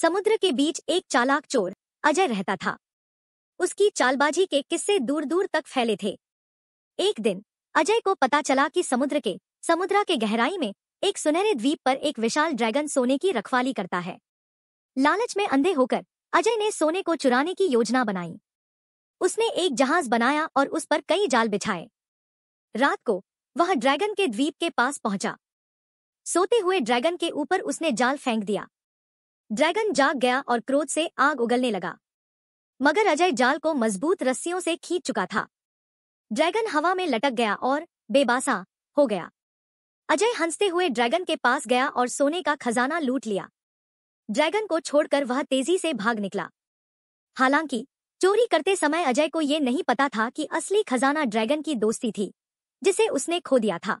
समुद्र के बीच एक चालाक चोर अजय रहता था उसकी चालबाजी के किस्से दूर दूर तक फैले थे एक दिन अजय को पता चला कि समुद्र के समुद्रा के गहराई में एक सुनहरे द्वीप पर एक विशाल ड्रैगन सोने की रखवाली करता है लालच में अंधे होकर अजय ने सोने को चुराने की योजना बनाई उसने एक जहाज बनाया और उस पर कई जाल बिछाए रात को वह ड्रैगन के द्वीप के पास पहुंचा सोते हुए ड्रैगन के ऊपर उसने जाल फेंक दिया ड्रैगन जाग गया और क्रोध से आग उगलने लगा मगर अजय जाल को मजबूत रस्सियों से खींच चुका था ड्रैगन हवा में लटक गया और बेबासा हो गया अजय हंसते हुए ड्रैगन के पास गया और सोने का खजाना लूट लिया ड्रैगन को छोड़कर वह तेजी से भाग निकला हालांकि चोरी करते समय अजय को यह नहीं पता था कि असली खजाना ड्रैगन की दोस्ती थी जिसे उसने खो दिया था